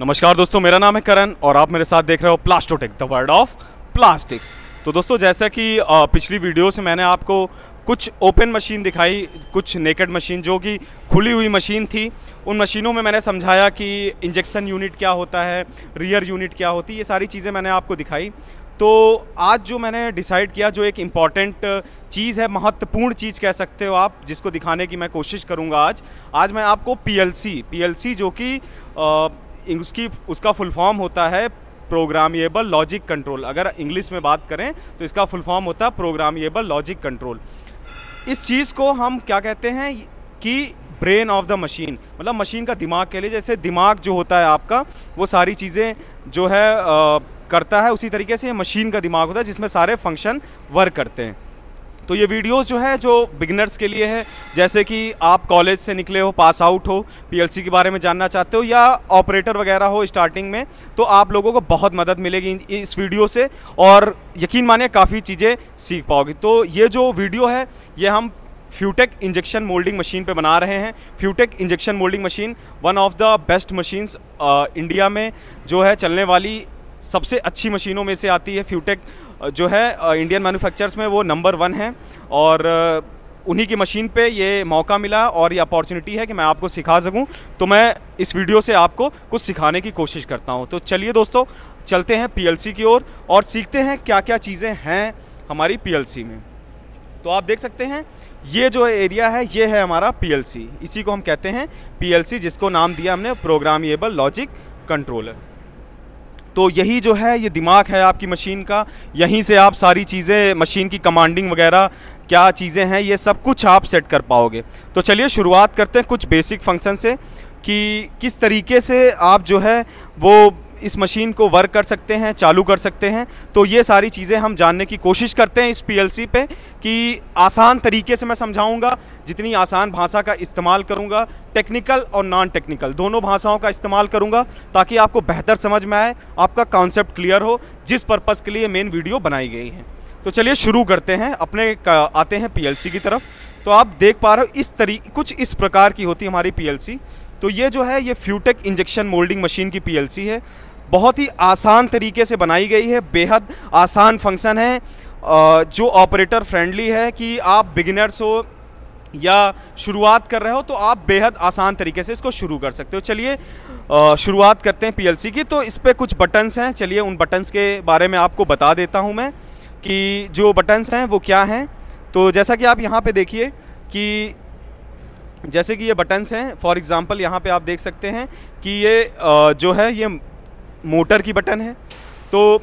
नमस्कार दोस्तों मेरा नाम है करण और आप मेरे साथ देख रहे हो Plastotech the world of plastics तो दोस्तों जैसा कि पिछली वीडियो से मैंने आपको कुछ ओपन मशीन दिखाई कुछ नेकेड मशीन जो कि खुली हुई मशीन थी उन मशीनों में मैंने समझाया कि इंजेक्शन यूनिट क्या होता है रियर यूनिट क्या होती है ये सारी चीज़ें मैंने आपको दिखाई तो आज जो मैंने डिसाइड किया जो एक इम्पॉर्टेंट चीज़ है महत्वपूर्ण चीज़ कह सकते हो आप जिसको दिखाने की मैं कोशिश करूँगा आज आज मैं आपको पी एल जो कि उसकी उसका फुल फॉर्म होता है प्रोग्रामेबल लॉजिक कंट्रोल अगर इंग्लिश में बात करें तो इसका फुल फॉर्म होता है प्रोग्रामेबल लॉजिक कंट्रोल इस चीज़ को हम क्या कहते हैं कि ब्रेन ऑफ द मशीन मतलब मशीन का दिमाग के लिए जैसे दिमाग जो होता है आपका वो सारी चीज़ें जो है आ, करता है उसी तरीके से मशीन का दिमाग होता है जिसमें सारे फंक्शन वर्क करते हैं तो ये वीडियोस जो है जो बिगनर्स के लिए है जैसे कि आप कॉलेज से निकले हो पास आउट हो पीएलसी के बारे में जानना चाहते हो या ऑपरेटर वगैरह हो स्टार्टिंग में तो आप लोगों को बहुत मदद मिलेगी इस वीडियो से और यकीन माने काफ़ी चीज़ें सीख पाओगे तो ये जो वीडियो है ये हम फ्यूटेक इंजेक्शन मोल्डिंग मशीन पे बना रहे हैं Futech injection moulding machine one of the best machines India में जो है चलने वाली सबसे अच्छी मशीनों में से आती है फ्यूटेक जो है इंडियन मैनुफैक्चर्स में वो नंबर वन है और उन्हीं की मशीन पे ये मौका मिला और ये अपॉर्चुनिटी है कि मैं आपको सिखा सकूं तो मैं इस वीडियो से आपको कुछ सिखाने की कोशिश करता हूं तो चलिए दोस्तों चलते हैं पीएलसी की ओर और, और सीखते हैं क्या क्या चीज़ें हैं हमारी पीएलसी में तो आप देख सकते हैं ये जो एरिया है ये है हमारा पीएलसी इसी को हम कहते हैं पी जिसको नाम दिया हमने प्रोग्रामेबल लॉजिक कंट्रोलर तो यही जो है ये दिमाग है आपकी मशीन का यहीं से आप सारी चीज़ें मशीन की कमांडिंग वगैरह क्या चीज़ें हैं ये सब कुछ आप सेट कर पाओगे तो चलिए शुरुआत करते हैं कुछ बेसिक फंक्शन से कि किस तरीके से आप जो है वो इस मशीन को वर्क कर सकते हैं चालू कर सकते हैं तो ये सारी चीज़ें हम जानने की कोशिश करते हैं इस पीएलसी पे कि आसान तरीके से मैं समझाऊंगा जितनी आसान भाषा का इस्तेमाल करूंगा टेक्निकल और नॉन टेक्निकल दोनों भाषाओं का इस्तेमाल करूंगा ताकि आपको बेहतर समझ में आए आपका कॉन्सेप्ट क्लियर हो जिस पर्पज़ के लिए मेन वीडियो बनाई गई है तो चलिए शुरू करते हैं अपने आते हैं पी की तरफ तो आप देख पा रहे हो इस तरी कुछ इस प्रकार की होती है हमारी पी तो ये जो है ये फ्यूटेक इंजेक्शन मोल्डिंग मशीन की पीएलसी है बहुत ही आसान तरीके से बनाई गई है बेहद आसान फंक्शन है जो ऑपरेटर फ्रेंडली है कि आप बिगिनर्स हो या शुरुआत कर रहे हो तो आप बेहद आसान तरीके से इसको शुरू कर सकते हो चलिए शुरुआत करते हैं पीएलसी की तो इस पर कुछ बटन्स हैं चलिए उन बटन्स के बारे में आपको बता देता हूं मैं कि जो बटन्स हैं वो क्या हैं तो जैसा कि आप यहाँ पे देखिए कि जैसे कि ये बटन्स हैं फॉर एग्ज़ाम्पल यहाँ पे आप देख सकते हैं कि ये जो है ये मोटर की बटन है तो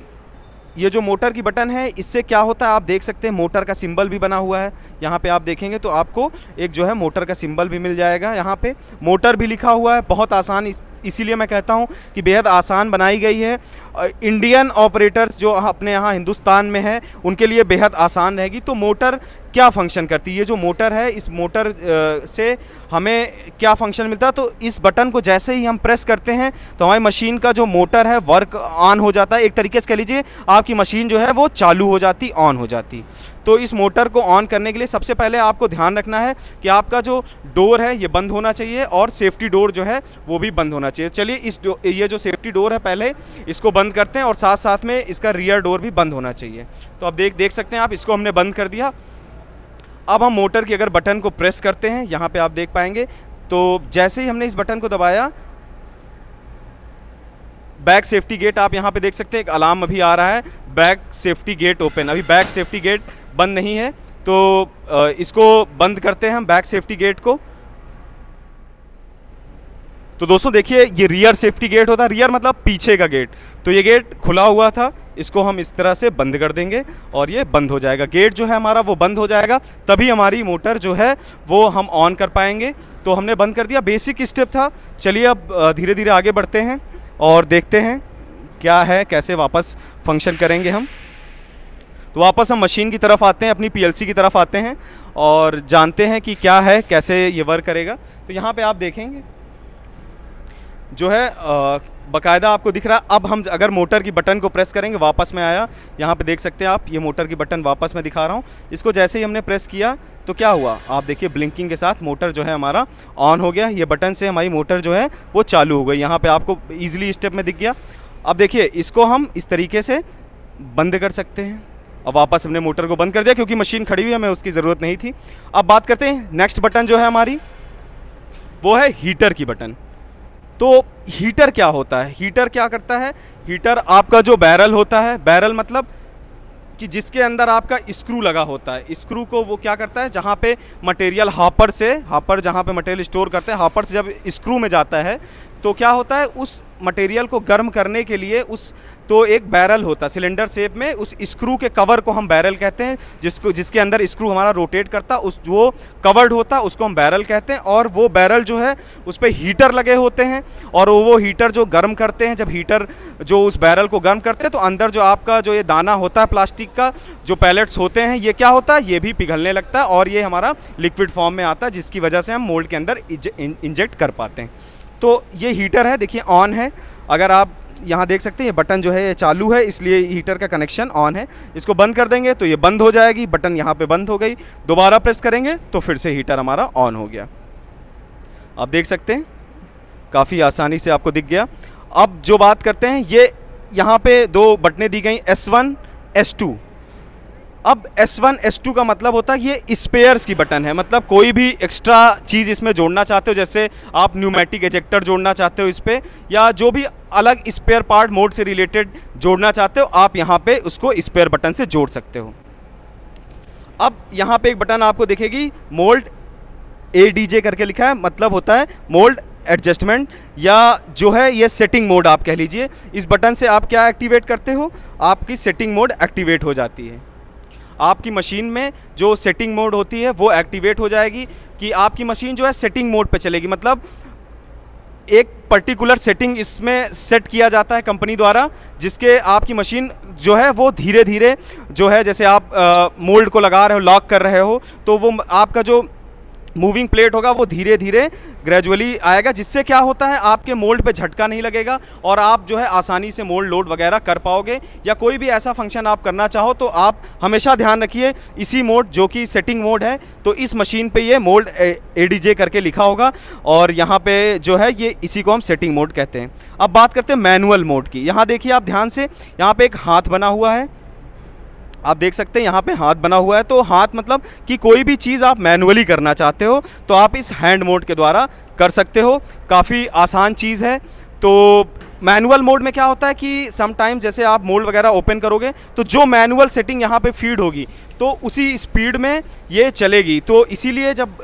ये जो मोटर की बटन है इससे क्या होता है आप देख सकते हैं मोटर का सिंबल भी बना हुआ है यहाँ पे आप देखेंगे तो आपको एक जो है मोटर का सिंबल भी मिल जाएगा यहाँ पे मोटर भी लिखा हुआ है बहुत आसान इसीलिए मैं कहता हूँ कि बेहद आसान बनाई गई है इंडियन ऑपरेटर्स जो अपने यहाँ हिंदुस्तान में हैं उनके लिए बेहद आसान रहेगी तो मोटर क्या फंक्शन करती है ये जो मोटर है इस मोटर से हमें क्या फंक्शन मिलता है तो इस बटन को जैसे ही हम प्रेस करते हैं तो हमारी मशीन का जो मोटर है वर्क ऑन हो जाता है एक तरीके से कह लीजिए आपकी मशीन जो है वो चालू हो जाती ऑन हो जाती तो इस मोटर को ऑन करने के लिए सबसे पहले आपको ध्यान रखना है कि आपका जो डोर है ये बंद होना चाहिए और सेफ्टी डोर जो है वो भी बंद होना चाहिए चलिए इस ये जो सेफ्टी डोर है पहले इसको बंद करते हैं और साथ साथ में इसका रियर डोर भी बंद होना चाहिए तो आप देख देख सकते हैं आप इसको हमने बंद कर दिया अब हम मोटर के अगर बटन को प्रेस करते हैं यहाँ पर आप देख पाएंगे तो जैसे ही हमने इस बटन को दबाया बैक सेफ्टी गेट आप यहाँ पे देख सकते हैं एक अलार्म अभी आ रहा है बैक सेफ्टी गेट ओपन अभी बैक सेफ्टी गेट बंद नहीं है तो इसको बंद करते हैं हम बैक सेफ्टी गेट को तो दोस्तों देखिए ये रियर सेफ्टी गेट होता है रियर मतलब पीछे का गेट तो ये गेट खुला हुआ था इसको हम इस तरह से बंद कर देंगे और ये बंद हो जाएगा गेट जो है हमारा वो बंद हो जाएगा तभी हमारी मोटर जो है वो हम ऑन कर पाएंगे तो हमने बंद कर दिया बेसिक स्टेप था चलिए अब धीरे धीरे आगे बढ़ते हैं और देखते हैं क्या है कैसे वापस फंक्शन करेंगे हम तो वापस हम मशीन की तरफ आते हैं अपनी पीएलसी की तरफ आते हैं और जानते हैं कि क्या है कैसे ये वर्क करेगा तो यहाँ पे आप देखेंगे जो है आ, बकायदा आपको दिख रहा है अब हम अगर मोटर की बटन को प्रेस करेंगे वापस में आया यहाँ पे देख सकते हैं आप ये मोटर की बटन वापस में दिखा रहा हूँ इसको जैसे ही हमने प्रेस किया तो क्या हुआ आप देखिए ब्लिंकिंग के साथ मोटर जो है हमारा ऑन हो गया ये बटन से हमारी मोटर जो है वो चालू हो गई यहाँ पर आपको ईजिली स्टेप में दिख गया अब देखिए इसको हम इस तरीके से बंद कर सकते हैं अब वापस हमने मोटर को बंद कर दिया क्योंकि मशीन खड़ी हुई है हमें उसकी ज़रूरत नहीं थी अब बात करते हैं नेक्स्ट बटन जो है हमारी वो है हीटर की बटन तो हीटर क्या होता है हीटर क्या करता है हीटर आपका जो बैरल होता है बैरल मतलब कि जिसके अंदर आपका स्क्रू लगा होता है स्क्रू को वो क्या करता है जहाँ पे मटेरियल हापर से हापर जहाँ पे मटेरियल स्टोर करते हैं हापर से जब स्क्रू में जाता है तो क्या होता है उस मटेरियल को गर्म करने के लिए उस तो एक बैरल होता है सिलेंडर शेप में उस स्क्रू के कवर को हम बैरल कहते हैं जिसको जिसके अंदर स्क्रू हमारा रोटेट करता उस वो कवर्ड होता उसको हम बैरल कहते हैं और वो बैरल जो है उस पर हीटर लगे होते हैं और वो हीटर जो गर्म करते हैं जब हीटर जो उस बैरल को गर्म करते हैं तो अंदर जो आपका जो ये दाना होता है प्लास्टिक का जो पैलेट्स होते हैं ये क्या होता है ये भी पिघलने लगता है और ये हमारा लिक्विड फॉर्म में आता है जिसकी वजह से हम मोल्ड के अंदर इंजेक्ट कर पाते हैं तो ये हीटर है देखिए ऑन है अगर आप यहाँ देख सकते हैं ये बटन जो है ये चालू है इसलिए हीटर का कनेक्शन ऑन है इसको बंद कर देंगे तो ये बंद हो जाएगी बटन यहाँ पे बंद हो गई दोबारा प्रेस करेंगे तो फिर से हीटर हमारा ऑन हो गया आप देख सकते हैं काफ़ी आसानी से आपको दिख गया अब जो बात करते हैं ये यहाँ पे दो बटनें दी गई S1, S2 अब S1, S2 का मतलब होता है ये स्पेयर्स की बटन है मतलब कोई भी एक्स्ट्रा चीज़ इसमें जोड़ना चाहते हो जैसे आप न्यूमेटिक एजेक्टर जोड़ना चाहते हो इस पर या जो भी अलग स्पेयर पार्ट मोड से रिलेटेड जोड़ना चाहते हो आप यहाँ पे उसको स्पेयर बटन से जोड़ सकते हो अब यहाँ पे एक बटन आपको दिखेगी मोल्ड ए करके लिखा है मतलब होता है मोल्ड एडजस्टमेंट या जो है ये सेटिंग मोड आप कह लीजिए इस बटन से आप क्या एक्टिवेट करते हो आपकी सेटिंग मोड एक्टिवेट हो जाती है आपकी मशीन में जो सेटिंग मोड होती है वो एक्टिवेट हो जाएगी कि आपकी मशीन जो है सेटिंग मोड पे चलेगी मतलब एक पर्टिकुलर सेटिंग इसमें सेट किया जाता है कंपनी द्वारा जिसके आपकी मशीन जो है वो धीरे धीरे जो है जैसे आप मोल्ड को लगा रहे हो लॉक कर रहे हो तो वो आपका जो मूविंग प्लेट होगा वो धीरे धीरे ग्रेजुअली आएगा जिससे क्या होता है आपके मोल्ड पे झटका नहीं लगेगा और आप जो है आसानी से मोल्ड लोड वगैरह कर पाओगे या कोई भी ऐसा फंक्शन आप करना चाहो तो आप हमेशा ध्यान रखिए इसी मोड जो कि सेटिंग मोड है तो इस मशीन पे ये मोल्ड ए करके लिखा होगा और यहाँ पर जो है ये इसी को हम सेटिंग मोड कहते हैं अब बात करते हैं मैनुअल मोड की यहाँ देखिए आप ध्यान से यहाँ पर एक हाथ बना हुआ है आप देख सकते हैं यहाँ पे हाथ बना हुआ है तो हाथ मतलब कि कोई भी चीज़ आप मैनुअली करना चाहते हो तो आप इस हैंड मोड के द्वारा कर सकते हो काफ़ी आसान चीज़ है तो मैनुअल मोड में क्या होता है कि समटाइम्स जैसे आप मोल्ड वगैरह ओपन करोगे तो जो मैनुअल सेटिंग यहाँ पे फीड होगी तो उसी स्पीड में ये चलेगी तो इसीलिए जब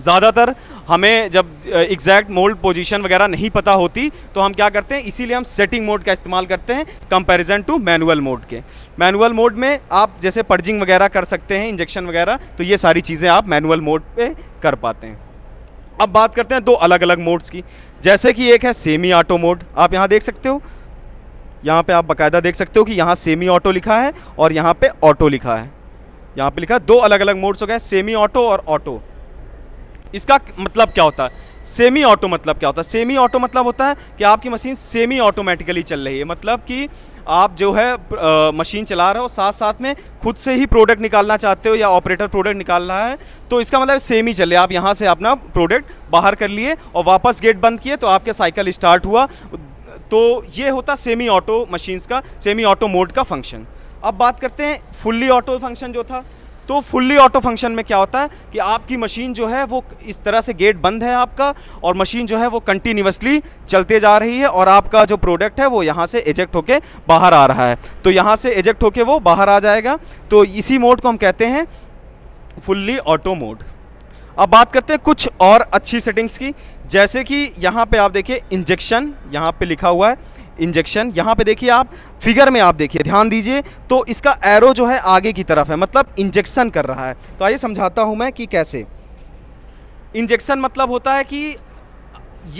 ज़्यादातर हमें जब एग्जैक्ट मोल्ड पोजीशन वगैरह नहीं पता होती तो हम क्या करते हैं इसीलिए हम सेटिंग मोड का इस्तेमाल करते हैं कंपैरिजन टू मैनुअल मोड के मैनुअल मोड में आप जैसे पर्जिंग वगैरह कर सकते हैं इंजेक्शन वगैरह तो ये सारी चीज़ें आप मैनुअल मोड पे कर पाते हैं अब बात करते हैं दो अलग अलग मोड्स की जैसे कि एक है सेमी ऑटो मोड आप यहाँ देख सकते हो यहाँ पर आप बाकायदा देख सकते हो कि यहाँ सेमी ऑटो लिखा है और यहाँ पर ऑटो लिखा है यहाँ पर लिखा है दो अलग अलग मोड्स हो गए सेमी ऑटो और ऑटो इसका मतलब क्या होता है सेमी ऑटो मतलब क्या होता है सेमी ऑटो मतलब होता है कि आपकी मशीन सेमी ऑटोमेटिकली चल रही है मतलब कि आप जो है आ, मशीन चला रहे हो साथ साथ में खुद से ही प्रोडक्ट निकालना चाहते हो या ऑपरेटर प्रोडक्ट निकाल रहा है तो इसका मतलब सेम ही चले आप यहाँ से अपना प्रोडक्ट बाहर कर लिए और वापस गेट बंद किए तो आपके साइकिल स्टार्ट हुआ तो ये होता सेमी ऑटो मशीन्स का सेमी ऑटो मोड का फंक्शन अब बात करते हैं फुल्ली ऑटो फंक्शन जो था तो फुल्ली ऑटो फंक्शन में क्या होता है कि आपकी मशीन जो है वो इस तरह से गेट बंद है आपका और मशीन जो है वो कंटिन्यूसली चलते जा रही है और आपका जो प्रोडक्ट है वो यहाँ से एजेक्ट होके बाहर आ रहा है तो यहाँ से एजेक्ट होके वो बाहर आ जाएगा तो इसी मोड को हम कहते हैं फुल्ली ऑटो मोड अब बात करते हैं कुछ और अच्छी सेटिंग्स की जैसे कि यहाँ पर आप देखिए इंजेक्शन यहाँ पर लिखा हुआ है इंजेक्शन यहाँ पे देखिए आप फिगर में आप देखिए ध्यान दीजिए तो इसका एरो जो है आगे की तरफ है मतलब इंजेक्शन कर रहा है तो आइए समझाता हूँ मैं कि कैसे इंजेक्शन मतलब होता है कि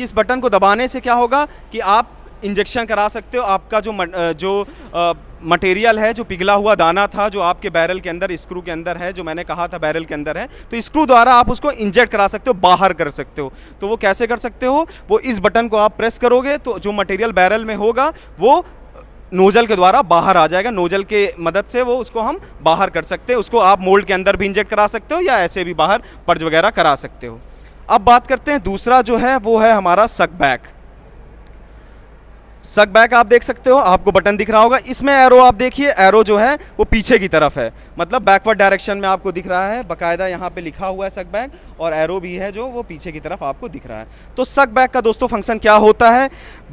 इस बटन को दबाने से क्या होगा कि आप इंजेक्शन करा सकते हो आपका जो जो आ, मटेरियल है जो पिघला हुआ दाना था जो आपके बैरल के अंदर स्क्रू के अंदर है जो मैंने कहा था बैरल के अंदर है तो स्क्रू द्वारा आप उसको इंजेक्ट करा सकते हो बाहर कर सकते हो तो वो कैसे कर सकते हो वो इस बटन को आप प्रेस करोगे तो जो मटेरियल बैरल में होगा वो नोजल के द्वारा बाहर आ जाएगा नोजल के मदद से वो उसको हम बाहर कर सकते हैं उसको आप मोल्ड के अंदर भी इंजेक्ट करा सकते हो या ऐसे भी बाहर पर्ज वगैरह करा सकते हो अब बात करते हैं दूसरा जो है वो है हमारा सक बैक सक बैक आप देख सकते हो आपको बटन दिख रहा होगा इसमें एरो आप देखिए एरो जो है वो पीछे की तरफ है मतलब बैकवर्ड डायरेक्शन में आपको दिख रहा है बकायदा यहाँ पे लिखा हुआ है सक बैक और एरो भी है जो वो पीछे की तरफ आपको दिख रहा है तो सक बैक का दोस्तों फंक्शन क्या होता है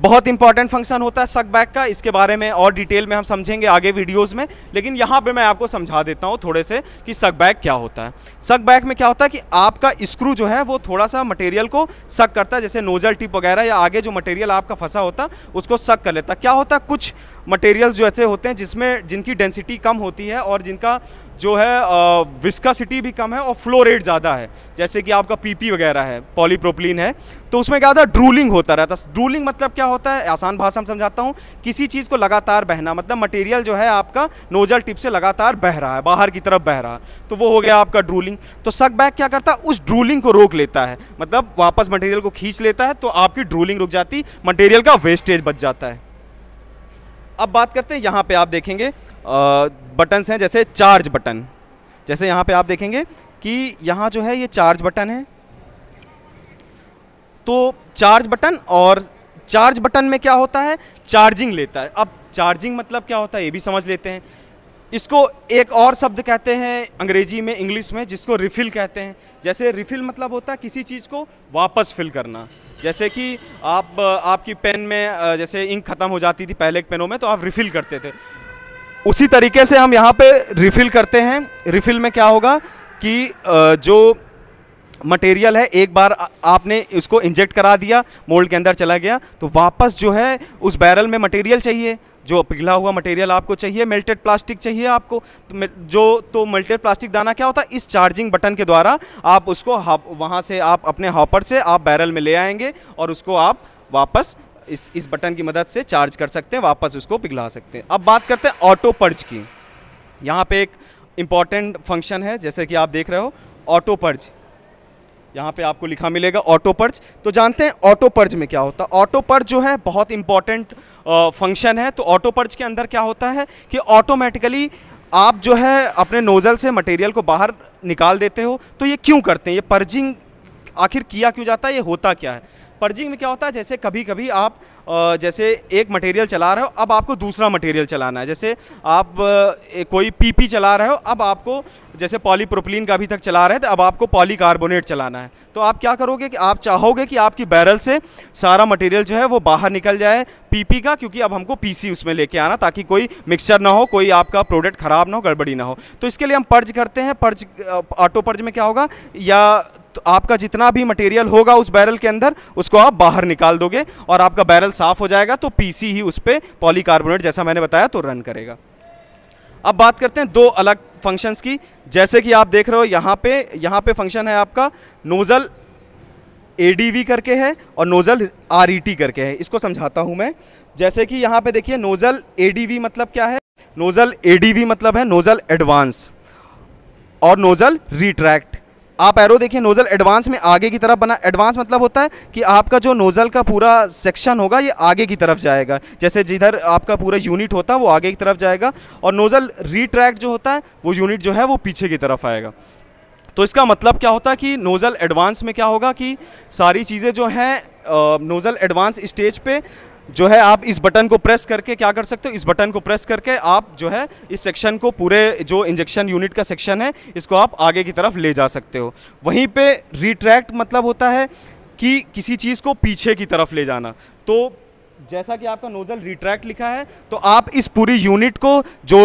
बहुत इंपॉर्टेंट फंक्शन होता है सक बैक का इसके बारे में और डिटेल में हम समझेंगे आगे वीडियोज़ में लेकिन यहाँ पर मैं आपको समझा देता हूँ थोड़े से कि सक बैक क्या होता है सक बैक में क्या होता है कि आपका स्क्रू जो है वो थोड़ा सा मटेरियल को सक करता है जैसे नोजल टिप वगैरह या आगे जो मटेरियल आपका फंसा होता है उसको शक कर लेता क्या होता है कुछ मटेरियल्स जो ऐसे होते हैं जिसमें जिनकी डेंसिटी कम होती है और जिनका जो है विस्कासिटी भी कम है और फ्लो रेट ज़्यादा है जैसे कि आपका पीपी वगैरह है पॉलीप्रोपलिन है तो उसमें क्या होता है ड्रूलिंग होता रहता है ड्रूलिंग मतलब क्या होता है आसान भाषा में समझाता हूँ किसी चीज़ को लगातार बहना मतलब मटेरियल जो है आपका नोजल टिप से लगातार बह रहा है बाहर की तरफ बह रहा है तो वो हो गया आपका ड्रूलिंग तो सक बैग क्या करता है उस ड्रूलिंग को रोक लेता है मतलब वापस मटेरियल को खींच लेता है तो आपकी ड्रूलिंग रुक जाती मटेरियल का वेस्टेज बच जाता है अब बात करते हैं यहाँ पे आप देखेंगे बटन्स हैं जैसे चार्ज बटन जैसे यहाँ पे आप देखेंगे कि यहाँ जो है ये चार्ज बटन है तो चार्ज बटन और चार्ज बटन में क्या होता है चार्जिंग लेता है अब चार्जिंग मतलब क्या होता है ये भी समझ लेते हैं इसको एक और शब्द कहते हैं अंग्रेजी में इंग्लिश में जिसको रिफ़िल कहते हैं जैसे रिफ़िल मतलब होता है किसी चीज़ को वापस फिल करना जैसे कि आप आपकी पेन में जैसे इंक ख़त्म हो जाती थी पहले के पेनों में तो आप रिफ़िल करते थे उसी तरीके से हम यहाँ पे रिफ़िल करते हैं रिफ़िल में क्या होगा कि जो मटेरियल है एक बार आपने इसको इंजेक्ट करा दिया मोल्ड के अंदर चला गया तो वापस जो है उस बैरल में मटेरियल चाहिए जो पिघला हुआ मटेरियल आपको चाहिए मेल्टेड प्लास्टिक चाहिए आपको तो जो तो मेल्टेड प्लास्टिक दाना क्या होता है इस चार्जिंग बटन के द्वारा आप उसको वहाँ से आप अपने हॉपर से आप बैरल में ले आएंगे और उसको आप वापस इस इस बटन की मदद से चार्ज कर सकते हैं वापस उसको पिघला सकते हैं अब बात करते हैं ऑटो पर्ज की यहाँ पे एक इम्पॉर्टेंट फंक्शन है जैसे कि आप देख रहे हो ऑटो पर्ज यहाँ पे आपको लिखा मिलेगा ऑटो पर्ज तो जानते हैं ऑटो पर्ज में क्या होता है ऑटो पर्ज जो है बहुत इंपॉर्टेंट फंक्शन है तो ऑटो पर्ज के अंदर क्या होता है कि ऑटोमेटिकली आप जो है अपने नोज़ल से मटेरियल को बाहर निकाल देते हो तो ये क्यों करते हैं ये पर्जिंग आखिर किया क्यों जाता है ये होता क्या है पर्जिंग में क्या होता है जैसे कभी कभी आप जैसे एक मटेरियल चला रहे हो अब आपको दूसरा मटेरियल चलाना है जैसे आप कोई पीपी चला रहे हो अब आपको जैसे पॉलीप्रोपलीन का अभी तक चला रहे थे अब आपको पॉलीकार्बोनेट चलाना है तो आप क्या करोगे कि आप चाहोगे कि आपकी बैरल से सारा मटेरियल जो है वो बाहर निकल जाए पीपी का क्योंकि अब हमको पीसी उसमें लेके आना ताकि कोई मिक्सचर ना हो कोई आपका प्रोडक्ट ख़राब ना हो गड़बड़ी ना हो तो इसके लिए हम पर्ज करते हैं पर्ज ऑटो पर्ज में क्या होगा या तो आपका जितना भी मटेरियल होगा उस बैरल के अंदर उसको आप बाहर निकाल दोगे और आपका बैरल साफ़ हो जाएगा तो पीसी ही उस पर पॉलीकार्बोनेट जैसा मैंने बताया तो रन करेगा अब बात करते हैं दो अलग फंक्शंस की जैसे कि आप देख रहे हो यहाँ पे यहाँ पे फंक्शन है आपका नोज़ल ए करके है और नोज़ल आर e करके है इसको समझाता हूँ मैं जैसे कि यहाँ पे देखिए नोज़ल ए मतलब क्या है नोज़ल ए मतलब है नोज़ल एडवांस और नोज़ल रिट्रैक्ट आप एरो देखिए नोज़ल एडवांस में आगे की तरफ बना एडवांस मतलब होता है कि आपका जो नोज़ल का पूरा सेक्शन होगा ये आगे की तरफ जाएगा जैसे जिधर आपका पूरा यूनिट होता है वो आगे की तरफ जाएगा और नोज़ल रिट्रैक्ट जो होता है वो यूनिट जो है वो पीछे की तरफ आएगा तो इसका मतलब क्या होता है कि नोज़ल एडवांस में क्या होगा कि सारी चीज़ें जो हैं नोज़ल एडवांस स्टेज पे जो है आप इस बटन को प्रेस करके क्या कर सकते हो इस बटन को प्रेस करके आप जो है इस सेक्शन को पूरे जो इंजेक्शन यूनिट का सेक्शन है इसको आप आगे की तरफ ले जा सकते हो वहीं पे रिट्रैक्ट मतलब होता है कि किसी चीज़ को पीछे की तरफ ले जाना तो जैसा कि आपका नोज़ल रिट्रैक्ट लिखा है तो आप इस पूरी यूनिट को जो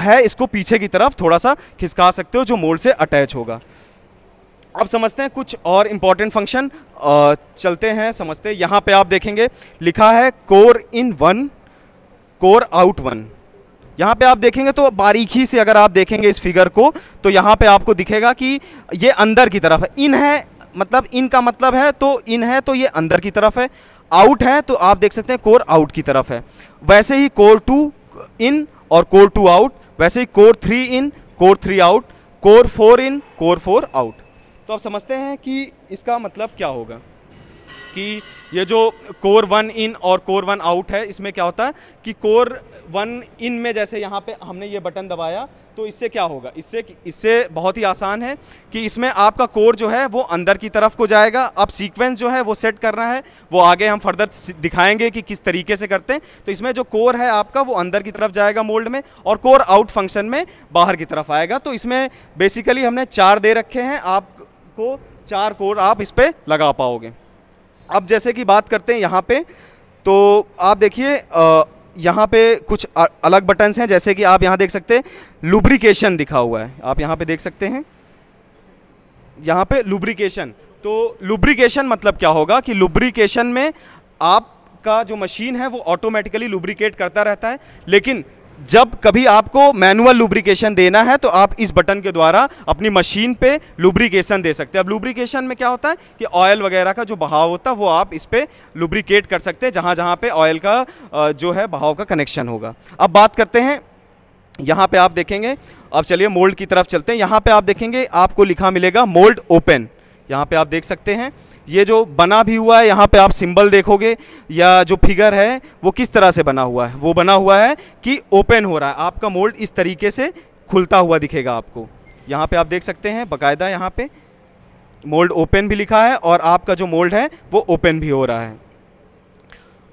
है इसको पीछे की तरफ थोड़ा सा खिसका सकते हो जो मोल से अटैच होगा अब समझते हैं कुछ और इम्पॉर्टेंट फंक्शन चलते हैं समझते हैं यहाँ पे आप देखेंगे लिखा है core in one core out one यहाँ पे आप देखेंगे तो बारीकी से अगर आप देखेंगे इस फिगर को तो यहाँ पे आपको दिखेगा कि ये अंदर की तरफ है इन है मतलब इन का मतलब है तो इन है तो ये अंदर की तरफ है आउट है तो आप देख सकते हैं कोर आउट की तरफ है वैसे ही कोर टू इन और कोर टू आउट वैसे ही core three in core three out core four in core four out तो आप समझते हैं कि इसका मतलब क्या होगा कि ये जो कोर वन इन और कोर वन आउट है इसमें क्या होता है कि कोर वन इन में जैसे यहाँ पे हमने ये बटन दबाया तो इससे क्या होगा इससे इससे बहुत ही आसान है कि इसमें आपका कोर जो है वो अंदर की तरफ को जाएगा अब सीक्वेंस जो है वो सेट करना है वो आगे हम फर्दर दिखाएंगे कि किस तरीके से करते हैं तो इसमें जो कोर है आपका वो अंदर की तरफ जाएगा मोल्ड में और कोर आउट फंक्शन में बाहर की तरफ आएगा तो इसमें बेसिकली हमने चार दे रखे हैं आप को चार कोर आप इस पर लगा पाओगे अब जैसे कि बात करते हैं यहाँ पे तो आप देखिए यहाँ पे कुछ अलग बटन्स हैं जैसे कि आप यहाँ देख सकते हैं लुब्रिकेशन दिखा हुआ है आप यहाँ पे देख सकते हैं यहाँ पे लुब्रिकेशन तो लुब्रिकेशन मतलब क्या होगा कि लुब्रिकेशन में आपका जो मशीन है वो ऑटोमेटिकली लुब्रिकेट करता रहता है लेकिन जब कभी आपको मैनुअल लुब्रिकेशन देना है तो आप इस बटन के द्वारा अपनी मशीन पे लुब्रिकेशन दे सकते हैं अब लुब्रिकेशन में क्या होता है कि ऑयल वगैरह का जो बहाव होता है वो आप इस पर लुब्रिकेट कर सकते हैं जहाँ जहाँ पे ऑयल का जो है बहाव का कनेक्शन होगा अब बात करते हैं यहाँ पे आप देखेंगे अब चलिए मोल्ड की तरफ चलते हैं यहाँ पर आप देखेंगे आपको लिखा मिलेगा मोल्ड ओपन यहाँ पर आप देख सकते हैं ये जो बना भी हुआ है यहाँ पे आप सिंबल देखोगे या जो फिगर है वो किस तरह से बना हुआ है वो बना हुआ है कि ओपन हो रहा है आपका मोल्ड इस तरीके से खुलता हुआ दिखेगा आपको यहाँ पे आप देख सकते हैं बकायदा यहाँ पे मोल्ड ओपन भी लिखा है और आपका जो मोल्ड है वो ओपन भी हो रहा है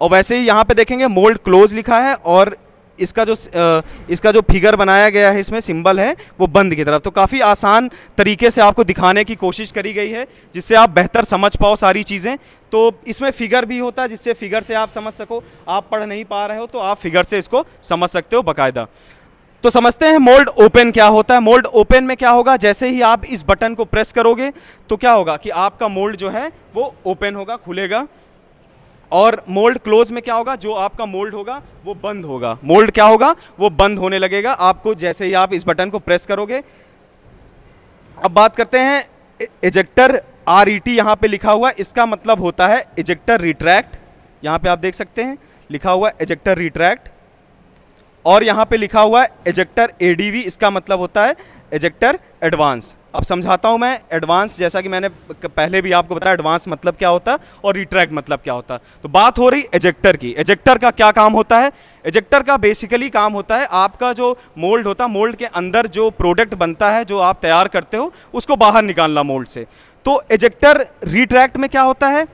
और वैसे ही यहाँ पे देखेंगे मोल्ड क्लोज लिखा है और इसका जो इसका जो फिगर बनाया गया है इसमें सिंबल है वो बंद की तरफ तो काफ़ी आसान तरीके से आपको दिखाने की कोशिश करी गई है जिससे आप बेहतर समझ पाओ सारी चीज़ें तो इसमें फिगर भी होता है जिससे फिगर से आप समझ सको आप पढ़ नहीं पा रहे हो तो आप फिगर से इसको समझ सकते हो बाकायदा तो समझते हैं मोल्ड ओपन क्या होता है मोल्ड ओपन में क्या होगा जैसे ही आप इस बटन को प्रेस करोगे तो क्या होगा कि आपका मोल्ड जो है वो ओपन होगा खुलेगा और मोल्ड क्लोज में क्या होगा जो आपका मोल्ड होगा वो बंद होगा मोल्ड क्या होगा वो बंद होने लगेगा आपको जैसे ही आप इस बटन को प्रेस करोगे अब बात करते हैं इजेक्टर आर ई टी यहाँ पर लिखा हुआ इसका मतलब होता है इजेक्टर रिट्रैक्ट यहाँ पे आप देख सकते हैं लिखा हुआ इजेक्टर रिट्रैक्ट और यहाँ पे लिखा हुआ है डी वी इसका मतलब होता है एजेक्टर एडवांस अब समझाता हूँ मैं एडवांस जैसा कि मैंने पहले भी आपको बताया एडवांस मतलब क्या होता और रिट्रैक्ट मतलब क्या होता तो बात हो रही एजेक्टर की एजेक्टर का क्या काम होता है एजेक्टर का बेसिकली काम होता है आपका जो मोल्ड होता है मोल्ड के अंदर जो प्रोडक्ट बनता है जो आप तैयार करते हो उसको बाहर निकालना मोल्ड से तो एजेक्टर रिट्रैक्ट में क्या होता है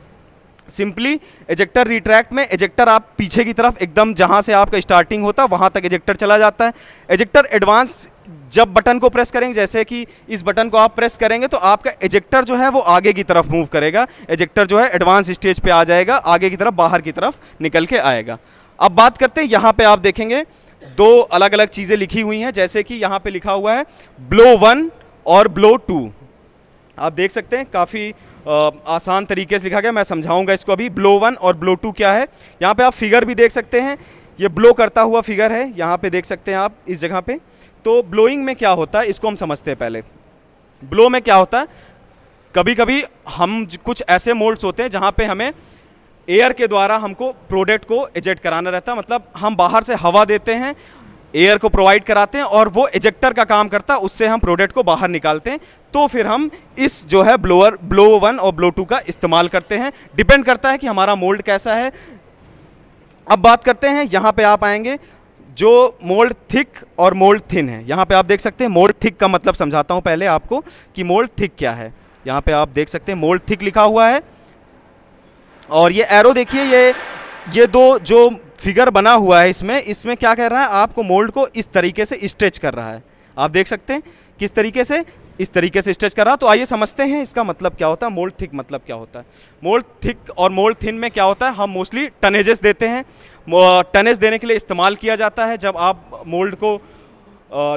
सिंपली एजेक्टर रिट्रैक्ट में एजेक्टर आप पीछे की तरफ एकदम जहां से आपका स्टार्टिंग होता है वहां तक एजेक्टर चला जाता है एजेक्टर एडवांस जब बटन को प्रेस करेंगे जैसे कि इस बटन को आप प्रेस करेंगे तो आपका एजेक्टर जो है वो आगे की तरफ मूव करेगा एजेक्टर जो है एडवांस स्टेज पे आ जाएगा आगे की तरफ बाहर की तरफ निकल के आएगा अब बात करते हैं यहाँ पे आप देखेंगे दो अलग अलग चीज़ें लिखी हुई हैं जैसे कि यहाँ पे लिखा हुआ है ब्लो वन और ब्लो टू आप देख सकते हैं काफ़ी आसान तरीके से लिखा गया मैं समझाऊंगा इसको अभी ब्लो वन और ब्लो टू क्या है यहाँ पर आप फिगर भी देख सकते हैं ये ब्लो करता हुआ फिगर है यहाँ पे देख सकते हैं आप इस जगह पे तो ब्लोइंग में क्या होता है इसको हम समझते हैं पहले ब्लो में क्या होता है कभी कभी हम कुछ ऐसे मोल्ड्स होते हैं जहाँ पे हमें एयर के द्वारा हमको प्रोडक्ट को एजेक्ट कराना रहता है मतलब हम बाहर से हवा देते हैं एयर को प्रोवाइड कराते हैं और वो एजेक्टर का काम करता है उससे हम प्रोडक्ट को बाहर निकालते हैं तो फिर हम इस जो है ब्लोअर ब्लो वन और ब्लो टू का इस्तेमाल करते हैं डिपेंड करता है कि हमारा मोल्ड कैसा है अब बात करते हैं यहाँ पे आप आएंगे जो मोल्ड थिक और मोल्ड थिन है यहाँ पे आप देख सकते हैं मोल्ड थिक का मतलब समझाता हूँ पहले आपको कि मोल्ड थिक क्या है यहाँ पे आप देख सकते हैं मोल्ड थिक लिखा हुआ है और ये एरो देखिए ये ये दो जो फिगर बना हुआ है इसमें इसमें क्या कह रहा है आपको मोल्ड को इस तरीके से स्ट्रेच कर रहा है आप देख सकते हैं किस तरीके से इस तरीके से स्ट्रेच कर रहा तो आइए समझते हैं इसका मतलब क्या होता है मोल्ड थिक मतलब क्या होता है मोल्ड थिक और मोल्ड थिन में क्या होता है हम मोस्टली टनेजेस देते हैं टनेज देने के लिए इस्तेमाल किया जाता है जब आप मोल्ड को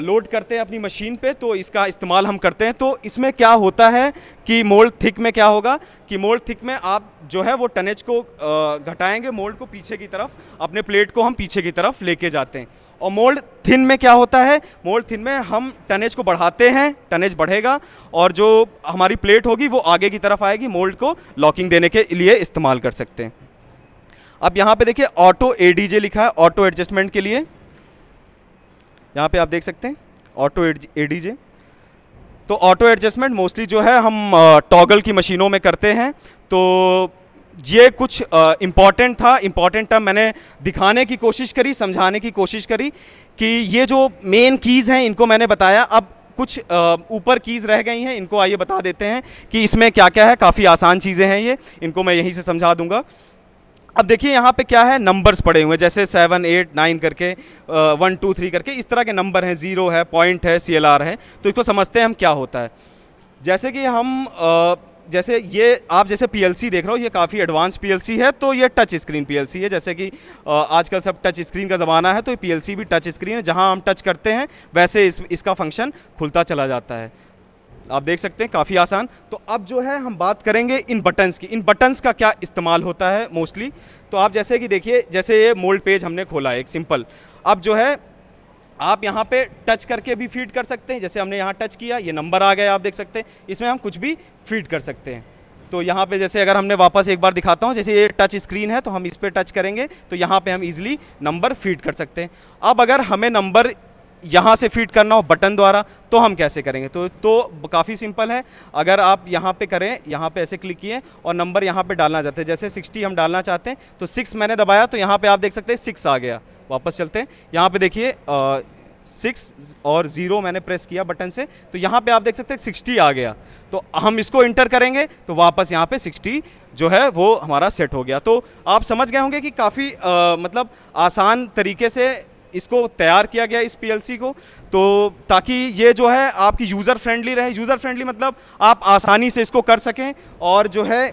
लोड करते हैं अपनी मशीन पे तो इसका इस्तेमाल हम करते हैं तो इसमें क्या होता है कि मोल्ड थिक में क्या होगा कि मोल्ड थिक में आप जो है वो टनेज को घटाएंगे मोल्ड को पीछे की तरफ अपने प्लेट को हम पीछे की तरफ लेके जाते हैं और मोल्ड थिन में क्या होता है मोल्ड थिन में हम टनेज को बढ़ाते हैं टनेज बढ़ेगा और जो हमारी प्लेट होगी वो आगे की तरफ आएगी मोल्ड को लॉकिंग देने के लिए इस्तेमाल कर सकते हैं अब यहाँ पे देखिए ऑटो एडीजे लिखा है ऑटो एडजस्टमेंट के लिए यहाँ पे आप देख सकते हैं ऑटो एडीजे तो ऑटो एडजस्टमेंट मोस्टली जो है हम टॉगल की मशीनों में करते हैं तो ये कुछ इम्पॉर्टेंट था इम्पॉर्टेंट था मैंने दिखाने की कोशिश करी समझाने की कोशिश करी कि ये जो मेन कीज़ हैं इनको मैंने बताया अब कुछ ऊपर कीज़ रह गई हैं इनको आइए बता देते हैं कि इसमें क्या क्या है काफ़ी आसान चीज़ें हैं ये इनको मैं यहीं से समझा दूंगा अब देखिए यहाँ पे क्या है नंबर्स पड़े हुए हैं जैसे सेवन एट नाइन करके वन टू थ्री करके इस तरह के नंबर हैं ज़ीरो है पॉइंट है सी है तो इसको समझते हैं हम क्या होता है जैसे कि हम आ, जैसे ये आप जैसे पीएलसी देख रहे हो ये काफ़ी एडवांस पीएलसी है तो ये टच स्क्रीन पीएलसी है जैसे कि आजकल सब टच स्क्रीन का ज़माना है तो पीएलसी भी टच स्क्रीन है जहां हम टच करते हैं वैसे इस, इसका फंक्शन खुलता चला जाता है आप देख सकते हैं काफ़ी आसान तो अब जो है हम बात करेंगे इन बटन्स की इन बटन्स का क्या इस्तेमाल होता है मोस्टली तो आप जैसे कि देखिए जैसे ये मोल्ड पेज हमने खोला एक सिंपल अब जो है आप यहाँ पे टच करके भी फीड कर सकते हैं जैसे हमने यहाँ टच किया ये नंबर आ गया आप देख सकते हैं इसमें हम कुछ भी फीड कर सकते हैं तो यहाँ पे जैसे अगर हमने वापस एक बार दिखाता हूँ जैसे ये टच स्क्रीन है तो हम इस पर टच करेंगे तो यहाँ पे हम इजीली नंबर फीड कर सकते हैं अब अगर हमें नंबर यहाँ से फीड करना हो बटन द्वारा तो हम कैसे करेंगे तो तो काफ़ी सिंपल है अगर आप यहाँ पे करें यहाँ पे ऐसे क्लिक किए और नंबर यहाँ पे डालना चाहते हैं जैसे 60 हम डालना चाहते हैं तो 6 मैंने दबाया तो यहाँ पे आप देख सकते हैं 6 आ गया वापस चलते हैं यहाँ पे देखिए सिक्स और ज़ीरो मैंने प्रेस किया बटन से तो यहाँ पे आप देख सकते हैं सिक्सटी आ गया तो हम इसको इंटर करेंगे तो वापस यहाँ पे सिक्सटी जो है वो हमारा सेट हो गया तो आप समझ गए होंगे कि काफ़ी मतलब आसान तरीके से इसको तैयार किया गया इस पीएलसी को तो ताकि ये जो है आपकी यूज़र फ्रेंडली रहे यूज़र फ्रेंडली मतलब आप आसानी से इसको कर सकें और जो है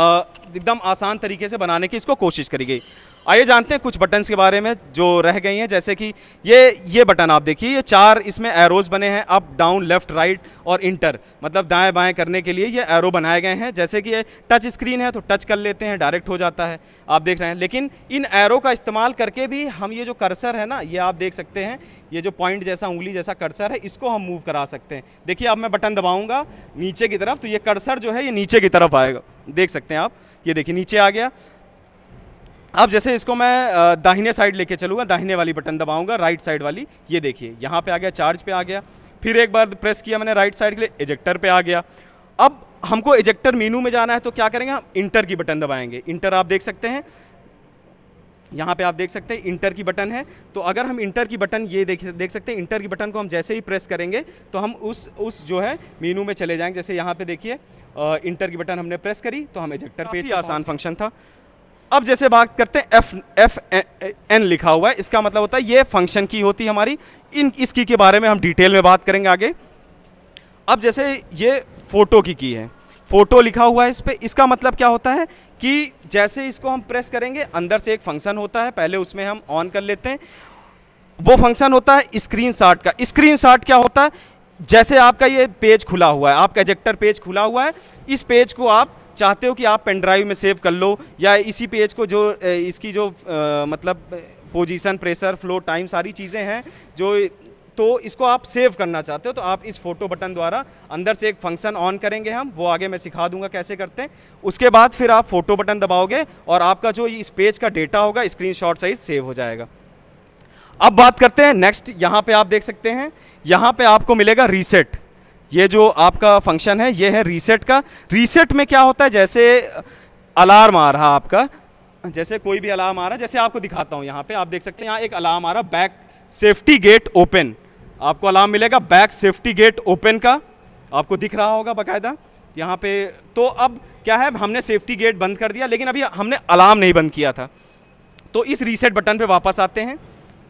एकदम आसान तरीके से बनाने की इसको कोशिश करी गई आइए जानते हैं कुछ बटन्स के बारे में जो रह गई हैं जैसे कि ये ये बटन आप देखिए ये चार इसमें एरोज़ बने हैं अप डाउन लेफ्ट राइट और इंटर मतलब दाएं बाएं करने के लिए ये एरो बनाए गए हैं जैसे कि ये टच स्क्रीन है तो टच कर लेते हैं डायरेक्ट हो जाता है आप देख रहे हैं लेकिन इन एरो का इस्तेमाल करके भी हम ये जो कर्सर है ना ये आप देख सकते हैं ये जो पॉइंट जैसा उंगली जैसा कर्सर है इसको हम मूव करा सकते हैं देखिए अब मैं बटन दबाऊँगा नीचे की तरफ तो ये कर्सर जो है ये नीचे की तरफ आएगा देख सकते हैं आप ये देखिए नीचे आ गया अब जैसे इसको मैं दाहिने साइड लेके चलूँगा दाहिने वाली बटन दबाऊँगा राइट साइड वाली ये देखिए यहाँ पे आ गया चार्ज पे आ गया फिर एक बार प्रेस किया मैंने राइट साइड के लिए एजेक्टर पे आ गया अब हमको इजेक्टर मीनू में जाना है तो क्या करेंगे हम इंटर की बटन दबाएंगे इंटर आप देख सकते हैं यहाँ पे आप देख सकते हैं इंटर की बटन है तो अगर हम इंटर की बटन ये देख देख सकते हैं इंटर की बटन को हम जैसे ही प्रेस करेंगे तो हम उस उस जो है मीनू में चले जाएंगे जैसे यहाँ पे देखिए इंटर की बटन हमने प्रेस करी तो हम इजेक्टर पे आसान फंक्शन था अब जैसे बात करते हैं एफ एफ एन लिखा हुआ है इसका मतलब होता है ये फंक्शन की होती है हमारी इन इस की के बारे में हम डिटेल में बात करेंगे आगे अब जैसे ये फ़ोटो की की है फ़ोटो लिखा हुआ है इस पर इसका मतलब क्या होता है कि जैसे इसको हम प्रेस करेंगे अंदर से एक फंक्शन होता है पहले उसमें हम ऑन कर लेते हैं वो फंक्शन होता है स्क्रीन शार्ट का स्क्रीन शार्ट क्या होता है जैसे आपका ये पेज खुला हुआ है आपका एजेक्टर पेज खुला हुआ है इस पेज को आप चाहते हो कि आप पेन ड्राइव में सेव कर लो या इसी पेज को जो इसकी जो आ, मतलब पोजीशन प्रेशर फ्लो टाइम सारी चीज़ें हैं जो तो इसको आप सेव करना चाहते हो तो आप इस फोटो बटन द्वारा अंदर से एक फंक्शन ऑन करेंगे हम वो आगे मैं सिखा दूंगा कैसे करते हैं उसके बाद फिर आप फोटो बटन दबाओगे और आपका जो इस पेज का डेटा होगा शॉट सही सेव हो जाएगा अब बात करते हैं नेक्स्ट यहाँ पर आप देख सकते हैं यहाँ पर आपको मिलेगा रीसेट ये जो आपका फंक्शन है ये है रीसेट का रीसेट में क्या होता है जैसे अलार्म आ रहा आपका जैसे कोई भी अलार्म आ रहा है जैसे आपको दिखाता हूँ यहाँ पे आप देख सकते हैं यहाँ एक अलार्म आ रहा बैक सेफ्टी गेट ओपन आपको अलार्म मिलेगा बैक सेफ्टी गेट ओपन का आपको दिख रहा होगा बाकायदा यहाँ पे तो अब क्या है हमने सेफ्टी गेट बंद कर दिया लेकिन अभी हमने अलार्म नहीं बंद किया था तो इस रीसेट बटन पे वापस आते हैं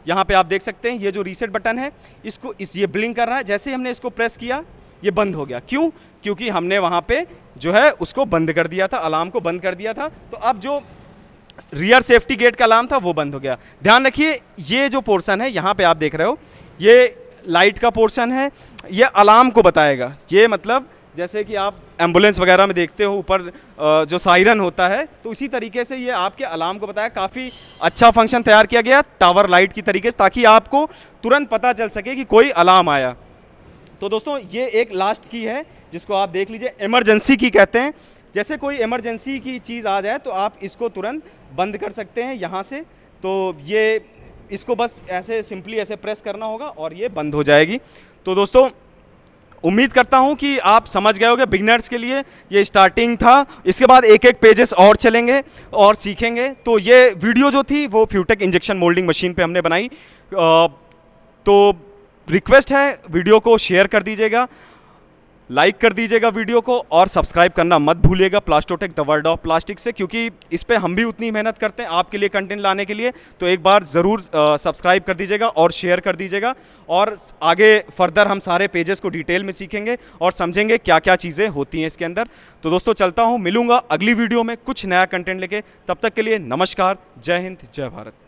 यहाँ पे आप देख सकते हैं ये जो रीसेट बटन है इसको इस ये ब्लिंक कर रहा है जैसे हमने इसको प्रेस किया ये बंद हो गया क्यों क्योंकि हमने वहाँ पे जो है उसको बंद कर दिया था अलार्म को बंद कर दिया था तो अब जो रियर सेफ्टी गेट का अलार्म था वो बंद हो गया ध्यान रखिए ये जो पोर्सन है यहाँ पे आप देख रहे हो ये लाइट का पोर्सन है ये अलार्म को बताएगा ये मतलब जैसे कि आप एम्बुलेंस वगैरह में देखते हो ऊपर जो साइरन होता है तो इसी तरीके से ये आपके अलार्म को बताया काफ़ी अच्छा फंक्शन तैयार किया गया टावर लाइट की तरीके से ताकि आपको तुरंत पता चल सके कि कोई अलार्म आया तो दोस्तों ये एक लास्ट की है जिसको आप देख लीजिए इमरजेंसी की कहते हैं जैसे कोई इमरजेंसी की चीज़ आ जाए तो आप इसको तुरंत बंद कर सकते हैं यहाँ से तो ये इसको बस ऐसे सिंपली ऐसे प्रेस करना होगा और ये बंद हो जाएगी तो दोस्तों उम्मीद करता हूं कि आप समझ गए होंगे बिगनर्स के लिए ये स्टार्टिंग था इसके बाद एक एक पेजेस और चलेंगे और सीखेंगे तो ये वीडियो जो थी वो फ्यूटेक इंजेक्शन मोल्डिंग मशीन पे हमने बनाई तो रिक्वेस्ट है वीडियो को शेयर कर दीजिएगा लाइक कर दीजिएगा वीडियो को और सब्सक्राइब करना मत भूलिएगा Plastotech the world of plastic से क्योंकि इस पर हम भी उतनी मेहनत करते हैं आपके लिए कंटेंट लाने के लिए तो एक बार ज़रूर सब्सक्राइब कर दीजिएगा और शेयर कर दीजिएगा और आगे फर्दर हम सारे पेजेस को डिटेल में सीखेंगे और समझेंगे क्या क्या चीज़ें होती हैं इसके अंदर तो दोस्तों चलता हूँ मिलूंगा अगली वीडियो में कुछ नया कंटेंट लेके तब तक के लिए नमस्कार जय हिंद जय भारत